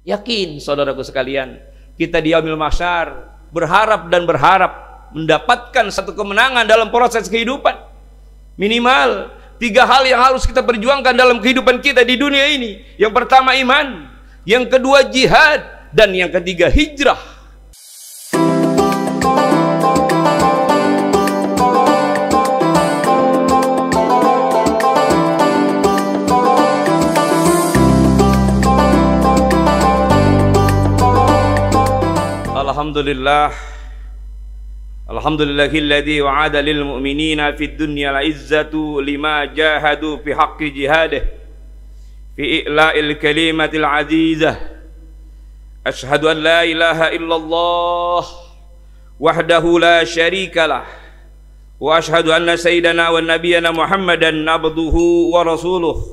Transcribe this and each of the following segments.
Yakin saudaraku sekalian, kita di Yaumil Mahsyar berharap dan berharap mendapatkan satu kemenangan dalam proses kehidupan. Minimal tiga hal yang harus kita perjuangkan dalam kehidupan kita di dunia ini. Yang pertama iman, yang kedua jihad, dan yang ketiga hijrah. الحمد لله الحمد لله الذي وعد للمؤمنين في الدنيا العزة لما جاهدوا في حق جهاده في إعلاء الكلمة العزيزة أشهد أن لا إله إلا الله وحده لا شريك له وأشهد أن سيدنا ونبينا محمدا عبده ورسوله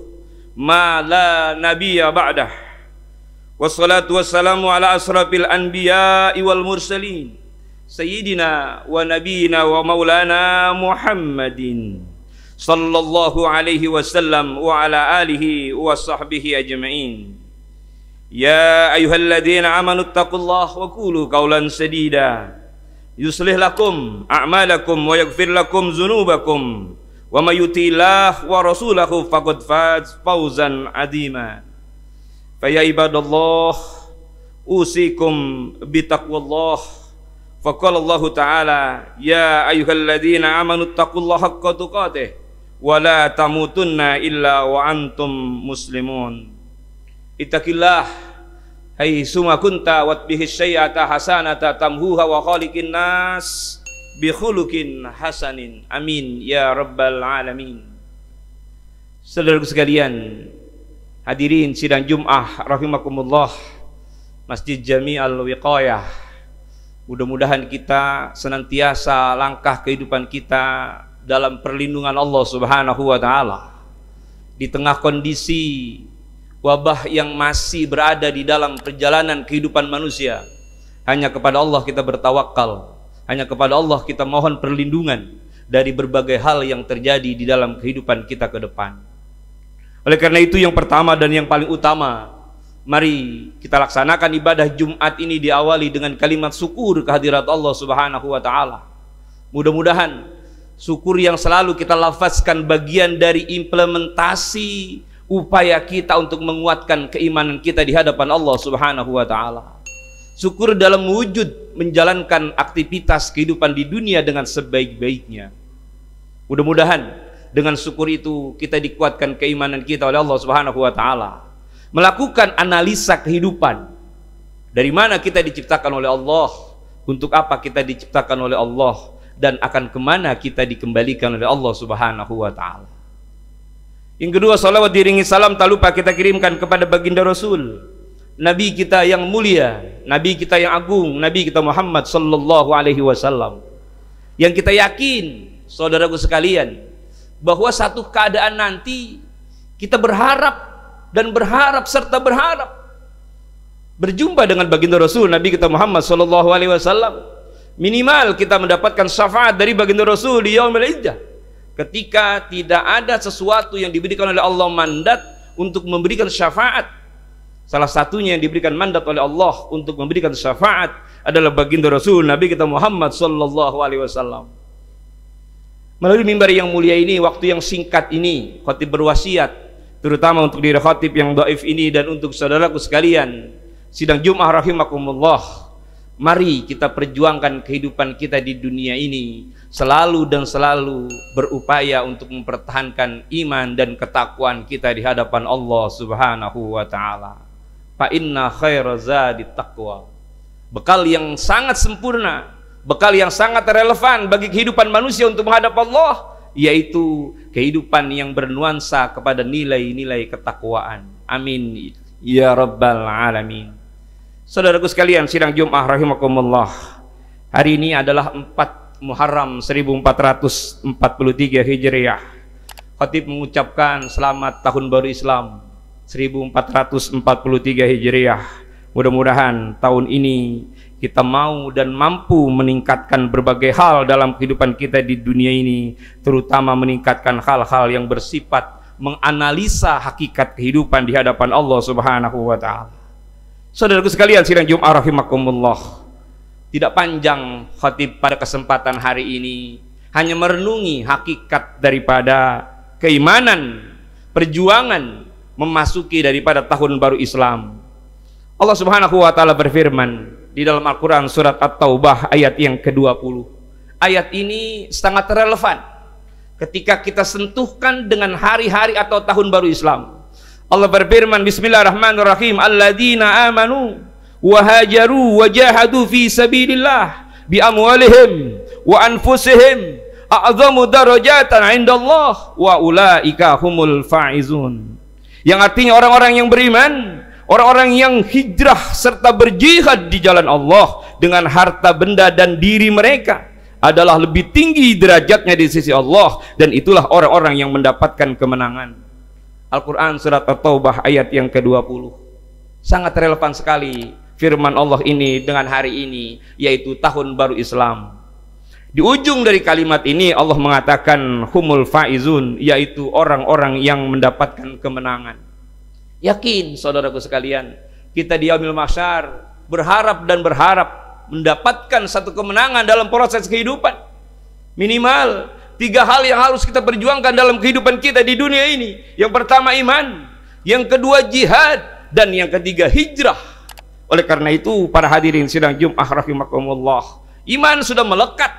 ما لا نبي بعده Wassalatu wassalamu ala asrafil anbiya wal mursalin Sayyidina wa nabiyina wa maulana Muhammadin Sallallahu alaihi wasallam wa ala alihi wa sahbihi ajma'in Ya ayuhalladzina amanu attaqullaha wa kulu qawlan sadida Yuslih lakum a'malakum wa yaghfir lakum zunubakum Wa mayutillah wa rasulahu faqad faz fawzan adhima Faya ibadallah usikum bitaqwallah faqala Allah taala ya ayyuhalladzina amanu taqullaha haqqa tuqatih illa wa antum muslimun ittaqillah hayy suma kunta wat wa khaliqin nas bi hasanin amin ya rabbal alamin saudara sekalian, Hadirin sidang Jum'ah rahimakumullah Masjid Jami Al-Wiqayah Mudah-mudahan kita senantiasa langkah kehidupan kita dalam perlindungan Allah Subhanahu wa taala. Di tengah kondisi wabah yang masih berada di dalam perjalanan kehidupan manusia, hanya kepada Allah kita bertawakal, hanya kepada Allah kita mohon perlindungan dari berbagai hal yang terjadi di dalam kehidupan kita ke depan. Oleh karena itu yang pertama dan yang paling utama, mari kita laksanakan ibadah Jumat ini diawali dengan kalimat syukur kehadirat Allah Subhanahu wa taala. Mudah-mudahan syukur yang selalu kita lafazkan bagian dari implementasi upaya kita untuk menguatkan keimanan kita di hadapan Allah Subhanahu wa taala syukur dalam wujud menjalankan aktivitas kehidupan di dunia dengan sebaik-baiknya. Mudah-mudahan dengan syukur itu kita dikuatkan keimanan kita oleh Allah Subhanahu wa taala. Melakukan analisa kehidupan. Dari mana kita diciptakan oleh Allah? Untuk apa kita diciptakan oleh Allah? Dan akan kemana kita dikembalikan oleh Allah Subhanahu wa taala? Yang kedua, salawat diringi salam tak lupa kita kirimkan kepada baginda Rasul. Nabi kita yang mulia, Nabi kita yang agung, Nabi kita Muhammad sallallahu alaihi wasallam. Yang kita yakin, saudaraku sekalian, bahwa satu keadaan nanti kita berharap dan berharap serta berharap berjumpa dengan baginda Rasul Nabi kita Muhammad Shallallahu Alaihi Wasallam minimal kita mendapatkan syafaat dari baginda Rasul di Yaumul Ijjah ketika tidak ada sesuatu yang diberikan oleh Allah mandat untuk memberikan syafaat salah satunya yang diberikan mandat oleh Allah untuk memberikan syafaat adalah baginda Rasul Nabi kita Muhammad Shallallahu Alaihi Wasallam Melalui mimbar yang mulia ini, waktu yang singkat ini, khotib berwasiat, terutama untuk diri khotib yang doif ini dan untuk saudaraku sekalian, sidang Jum'ah rahimakumullah. Mari kita perjuangkan kehidupan kita di dunia ini selalu dan selalu berupaya untuk mempertahankan iman dan ketakwaan kita di hadapan Allah Subhanahu wa taala. Fa inna khaira zadi taqwa. Bekal yang sangat sempurna bekal yang sangat relevan bagi kehidupan manusia untuk menghadap Allah yaitu kehidupan yang bernuansa kepada nilai-nilai ketakwaan. Amin ya rabbal alamin. Saudaraku sekalian, sidang Jum'ah rahimakumullah. Hari ini adalah 4 Muharram 1443 Hijriah. Khatib mengucapkan selamat tahun baru Islam 1443 Hijriah. Mudah-mudahan tahun ini kita mau dan mampu meningkatkan berbagai hal dalam kehidupan kita di dunia ini, terutama meningkatkan hal-hal yang bersifat menganalisa hakikat kehidupan di hadapan Allah Subhanahu wa taala. Saudaraku sekalian, sidang Jumat rahimakumullah. Tidak panjang khatib pada kesempatan hari ini hanya merenungi hakikat daripada keimanan, perjuangan memasuki daripada tahun baru Islam. Allah Subhanahu wa taala berfirman di dalam Al-Qur'an surat At-Taubah ayat yang ke-20. Ayat ini sangat relevan ketika kita sentuhkan dengan hari-hari atau tahun baru Islam. Allah berfirman Bismillahirrahmanirrahim alladzina amanu wa hajaru wa jahadu fi sabilillah bi amwalihim wa anfusihim a'zamu darajatan 'indallah wa ulaika humul faizun. Yang artinya orang-orang yang beriman Orang-orang yang hijrah serta berjihad di jalan Allah dengan harta benda dan diri mereka adalah lebih tinggi derajatnya di sisi Allah dan itulah orang-orang yang mendapatkan kemenangan. Al-Qur'an surat At-Taubah ayat yang ke-20. Sangat relevan sekali firman Allah ini dengan hari ini yaitu tahun baru Islam. Di ujung dari kalimat ini Allah mengatakan humul faizun yaitu orang-orang yang mendapatkan kemenangan. Yakin saudaraku sekalian, kita di Yaumil Mahsyar berharap dan berharap mendapatkan satu kemenangan dalam proses kehidupan. Minimal tiga hal yang harus kita perjuangkan dalam kehidupan kita di dunia ini. Yang pertama iman, yang kedua jihad, dan yang ketiga hijrah. Oleh karena itu para hadirin sidang Jum'ah rahimakumullah, iman sudah melekat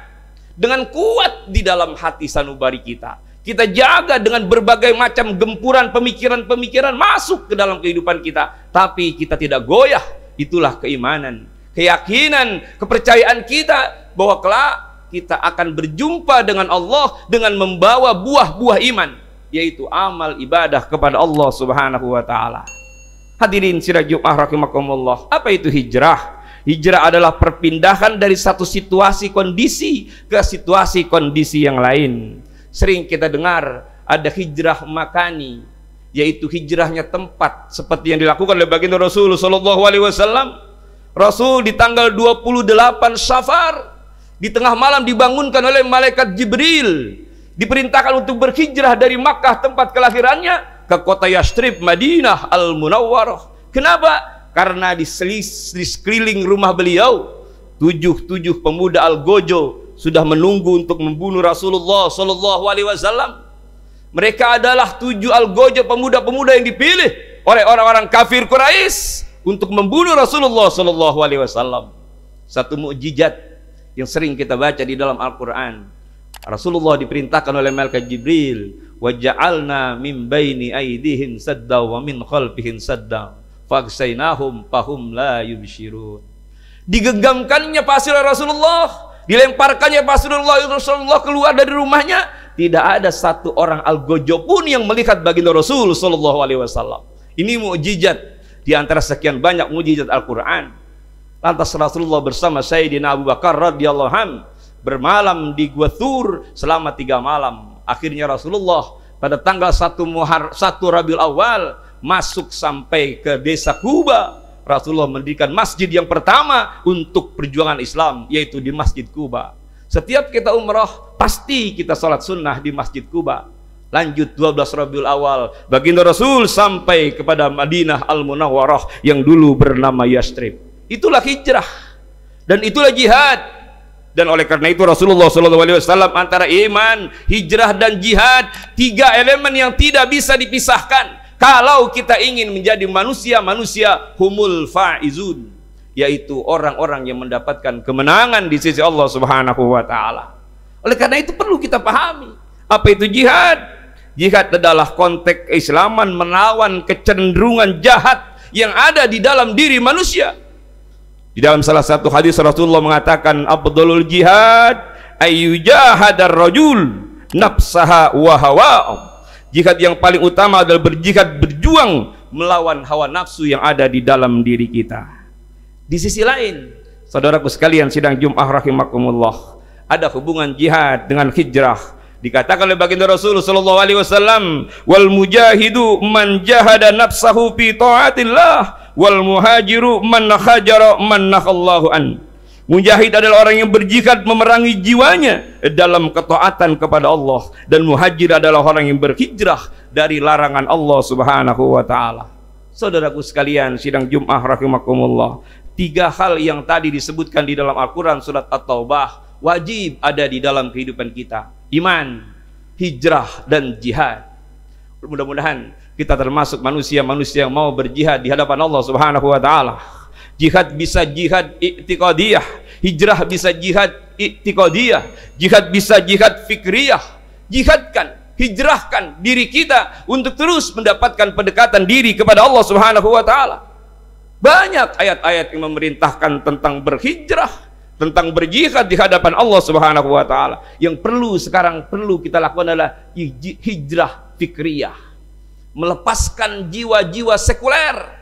dengan kuat di dalam hati sanubari kita. Kita jaga dengan berbagai macam gempuran pemikiran-pemikiran masuk ke dalam kehidupan kita. Tapi kita tidak goyah. Itulah keimanan, keyakinan, kepercayaan kita bahwa kelak kita akan berjumpa dengan Allah dengan membawa buah-buah iman yaitu amal ibadah kepada Allah Subhanahu wa taala. Hadirin sidang Jumat rahimakumullah. Apa itu hijrah? Hijrah adalah perpindahan dari satu situasi kondisi ke situasi kondisi yang lain. Sering kita dengar ada hijrah makani, yaitu hijrahnya tempat seperti yang dilakukan oleh baginda Rasul saw. alaihi wasallam. Rasul di tanggal 28 Safar di tengah malam dibangunkan oleh malaikat Jibril diperintahkan untuk berhijrah dari Makkah tempat kelahirannya ke kota Yastrib Madinah Al Munawwarah. Kenapa? Karena di, di sekeliling rumah beliau tujuh tujuh pemuda Al Gojo sudah menunggu untuk membunuh Rasulullah Shallallahu Alaihi Wasallam. Mereka adalah tujuh algojo pemuda-pemuda yang dipilih oleh orang-orang kafir Quraisy untuk membunuh Rasulullah Shallallahu Alaihi Wasallam. Satu mukjizat yang sering kita baca di dalam Al-Quran. Rasulullah diperintahkan oleh malaikat Jibril, waja'alna min baini aidihim sadda wa min khalfihim sadda fagsainahum fahum la yubshirun. Digegamkannya pasir Rasulullah Dilemparkannya Rasulullah Rasulullah keluar dari rumahnya, tidak ada satu orang algojo pun yang melihat baginda Rasul Shallallahu Alaihi Wasallam. Ini mujizat di antara sekian banyak mujizat Al-Quran. Lantas Rasulullah bersama Sayyidina Abu Bakar radhiyallahu an bermalam di Gua Tur selama tiga malam. Akhirnya Rasulullah pada tanggal 1 Muhar 1 Rabiul Awal masuk sampai ke desa Kuba Rasulullah mendirikan masjid yang pertama untuk perjuangan Islam, yaitu di Masjid Kuba. Setiap kita umroh, pasti kita sholat sunnah di Masjid Kuba. Lanjut 12 Rabiul Awal, baginda Rasul sampai kepada Madinah Al-Munawwarah yang dulu bernama Yastrib. Itulah hijrah dan itulah jihad. Dan oleh karena itu Rasulullah SAW antara iman, hijrah dan jihad tiga elemen yang tidak bisa dipisahkan. Kalau kita ingin menjadi manusia-manusia humul faizun, yaitu orang-orang yang mendapatkan kemenangan di sisi Allah Subhanahu wa taala. Oleh karena itu perlu kita pahami apa itu jihad. Jihad adalah konteks keislaman melawan kecenderungan jahat yang ada di dalam diri manusia. Di dalam salah satu hadis Rasulullah mengatakan abdulul jihad ayyujahadar rajul nafsaha wa hawa'ah Jihad yang paling utama adalah berjihad berjuang melawan hawa nafsu yang ada di dalam diri kita. Di sisi lain, saudaraku sekalian sidang Jum'ah rahimakumullah, ada hubungan jihad dengan hijrah. Dikatakan oleh baginda Rasulullah sallallahu alaihi wasallam, "Wal mujahidu man jahada nafsahu fi taatillah wal muhajiru man hajara man nakhallahu an." Mujahid adalah orang yang berjihad memerangi jiwanya dalam ketaatan kepada Allah dan muhajir adalah orang yang berhijrah dari larangan Allah Subhanahu wa taala. Saudaraku sekalian, sidang Jumat rahimakumullah. Tiga hal yang tadi disebutkan di dalam Al-Qur'an surat At-Taubah wajib ada di dalam kehidupan kita. Iman, hijrah dan jihad. Mudah-mudahan kita termasuk manusia-manusia yang mau berjihad di hadapan Allah Subhanahu wa taala. Jihad bisa jihad iktiqadiyah, hijrah bisa jihad iktiqadiyah, jihad bisa jihad fikriyah. Jihadkan, hijrahkan diri kita untuk terus mendapatkan pendekatan diri kepada Allah Subhanahu wa taala. Banyak ayat-ayat yang memerintahkan tentang berhijrah, tentang berjihad di hadapan Allah Subhanahu wa taala. Yang perlu sekarang perlu kita lakukan adalah hijrah fikriyah. Melepaskan jiwa-jiwa sekuler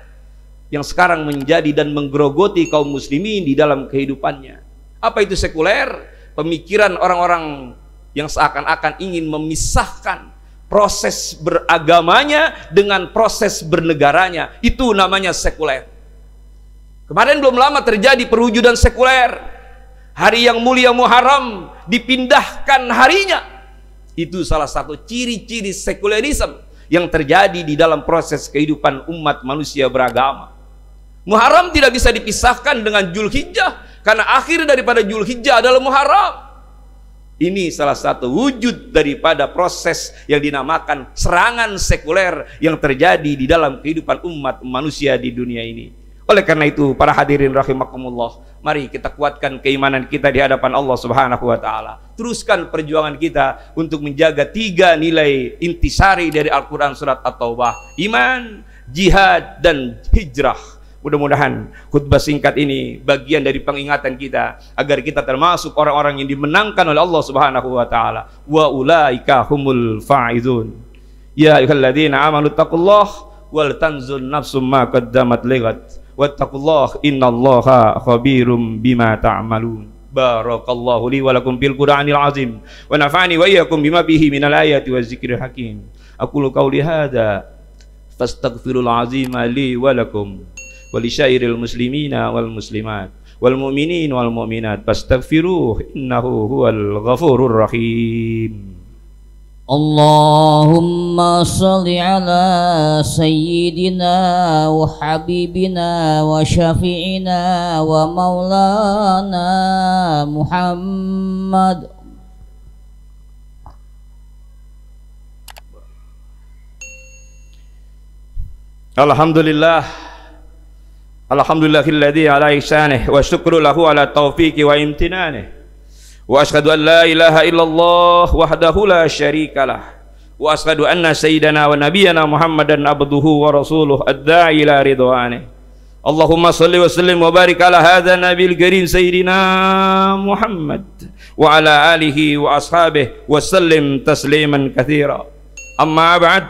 yang sekarang menjadi dan menggerogoti kaum muslimin di dalam kehidupannya. Apa itu sekuler? Pemikiran orang-orang yang seakan-akan ingin memisahkan proses beragamanya dengan proses bernegaranya. Itu namanya sekuler. Kemarin belum lama terjadi perwujudan sekuler. Hari yang mulia Muharram dipindahkan harinya. Itu salah satu ciri-ciri sekulerisme yang terjadi di dalam proses kehidupan umat manusia beragama. Muharram tidak bisa dipisahkan dengan Julhijjah karena akhir daripada Julhijjah adalah Muharram. Ini salah satu wujud daripada proses yang dinamakan serangan sekuler yang terjadi di dalam kehidupan umat manusia di dunia ini. Oleh karena itu, para hadirin rahimakumullah, mari kita kuatkan keimanan kita di hadapan Allah Subhanahu wa taala. Teruskan perjuangan kita untuk menjaga tiga nilai intisari dari Al-Qur'an surat At-Taubah, iman, jihad dan hijrah. Mudah-mudahan khutbah singkat ini bagian dari pengingatan kita agar kita termasuk orang-orang yang dimenangkan oleh Allah Subhanahu wa taala. Wa ulaika humul faizun. Ya ayyuhalladzina amanu taqullaha wal tanzur nafsum ma qaddamat ligat. Wattaqullah innallaha khabirum bima ta'malun. Barakallahu li wa lakum fil Qur'anil azim wa nafa'ani wa iyyakum bima bihi minal ayati wa dzikril hakim. Aqulu qawli hadza fastaghfirul azim li wa lakum walisyairil muslimina wal muslimat wal mu'minin wal mu'minat fastaghfiruh innahu huwal ghafurur rahim Allahumma salli ala sayyidina wa habibina wa syafi'ina wa maulana Muhammad Alhamdulillah الحمد لله الذي على إحسانه والشكر له على التوفيق وامتنانه وأشهد أن لا إله إلا الله وحده لا شريك له وأشهد أن سيدنا ونبينا محمدا عبده ورسوله الداعي إلى رضوانه اللهم صل وسلم وبارك على هذا النبي الكريم سيدنا محمد وعلى آله وأصحابه وسلم تسليما كثيرا أما بعد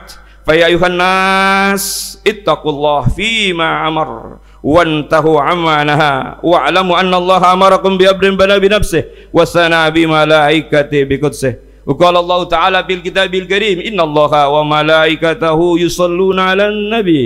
فيا أيها الناس اتقوا الله فيما أمر وانتهوا عما نهى واعلموا أن الله أمركم بأمر بلا بنفسه وسنا بملائكته بقدسه وقال الله تعالى في الكتاب الكريم إن الله وملائكته يصلون على النبي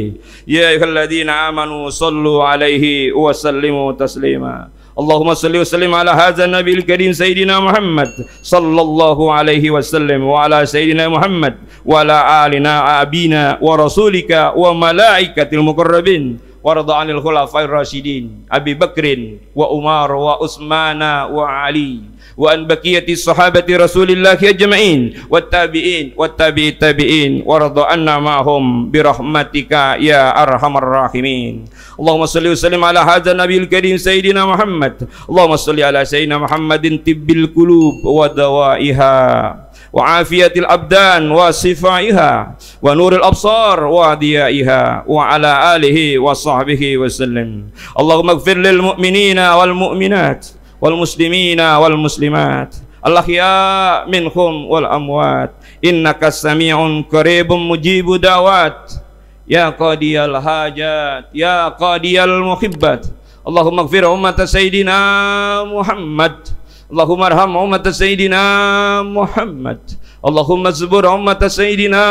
يا أيها الذين آمنوا صلوا عليه وسلموا تسليما اللهم صل وسلم على هذا النبي الكريم سيدنا محمد صلى الله عليه وسلم وعلى سيدنا محمد وعلى آلنا أبينا ورسولك وملائكة المقربين وارض عن الخلفاء الراشدين أبي بكر وأمار وعثمان وعلي وأن بقية الصحابة رسول الله أجمعين والتابعين والتابع التابعين وارض عنا معهم برحمتك يا أرحم الراحمين اللهم صل وسلم على هذا النبي الكريم سيدنا محمد اللهم صل على سيدنا محمد طب القلوب ودوائها وعافية الأبدان وصفائها ونور الأبصار وضيائها وعلى آله وصحبه وسلم اللهم اغفر للمؤمنين والمؤمنات والمسلمين والمسلمات الأحياء منهم والأموات إنك سميع قريب مجيب دعوات يا قاضي الحاجات يا قاضي المحبات اللهم اغفر أمة سيدنا محمد اللهم ارحم أمة سيدنا محمد اللهم اصبر أمة سيدنا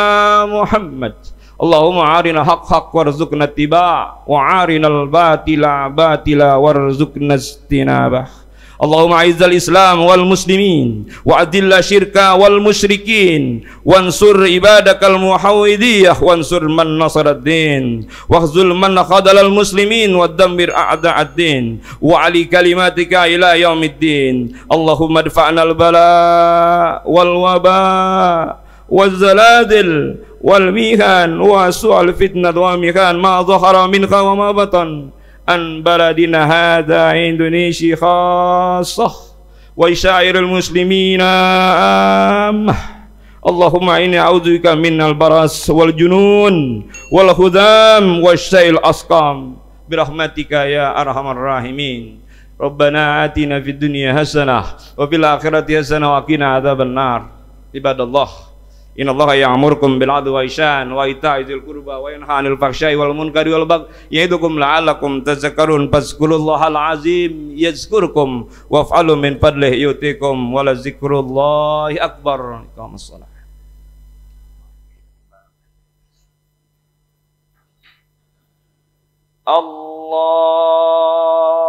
محمد اللهم عارنا حق حق وارزقنا اتباع وعارنا الباطل باطلا وارزقنا اجتنابه اللهم اعز الاسلام والمسلمين واذل الشرك والمشركين وانصر عبادك الموحديه وانصر من نصر الدين واخذل من خذل المسلمين ودمر اعداء الدين وعلي كلماتك الى يوم الدين اللهم ادفعنا البلاء والوباء والزلازل والميهان وسوء الفتنه والميهان ما ظهر منها وما بطن عن بلدنا هذا إندونيسي خاصة وسائر المسلمين عامة اللهم إني أعوذ بك من البرص والجنون والهدام والشيء الأسقام برحمتك يا أرحم الراحمين ربنا آتنا في الدنيا حسنة وفي الآخرة حسنة وقنا عذاب النار عباد الله إن الله يأمركم بالعدل والإحسان وإيتاء ذي القربى وينهى عن الفحشاء والمنكر والبغي يعظكم لعلكم تذكرون فاذكروا الله العظيم يذكركم وافعلوا من فضله يؤتكم ولذكر الله أكبر إقام الصلاة الله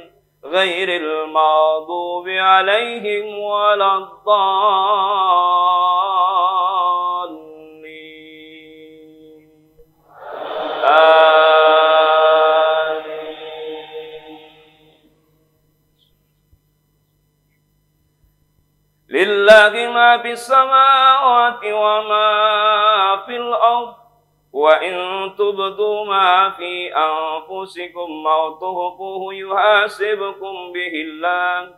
غير المغضوب عليهم ولا الضالين آمين لله ما في السماوات وما في الأرض وإن تبدوا ما في أنفسكم أو تهفوه يحاسبكم به الله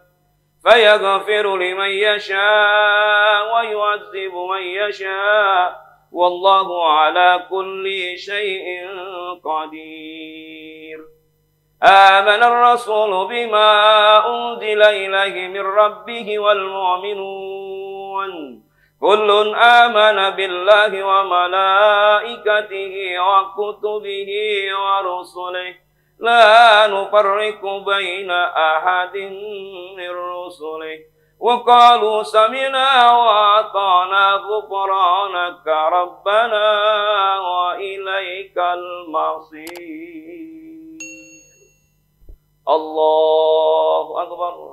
فيغفر لمن يشاء ويعذب من يشاء والله على كل شيء قدير آمن الرسول بما أنزل إليه من ربه والمؤمنون كل آمن بالله وملائكته وكتبه ورسله لا نفرق بين أحد من رسله وقالوا سمنا وأطعنا غفرانك ربنا وإليك المصير الله أكبر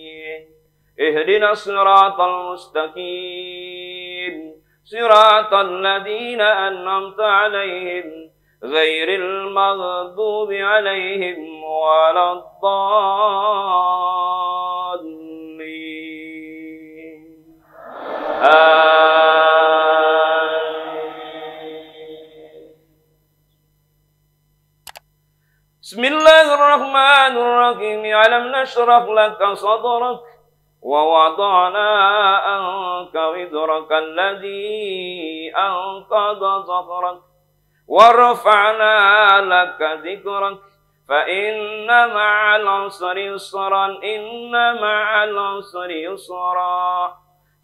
اهدنا الصراط المستقيم صراط الذين أنعمت عليهم غير المغضوب عليهم ولا الضالين بسم الله الرحمن الرحيم ألم نشرح لك صدرك ووضعنا أنك وزرك الذي أنقض ظهرك ورفعنا لك ذكرك فإن مع العسر يسرا إن مع العسر يسرا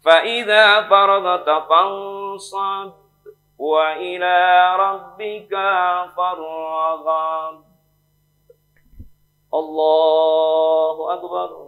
فإذا فرغت فانصب وإلى ربك فارغب الله أكبر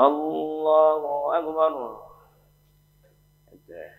الله أكبر السلام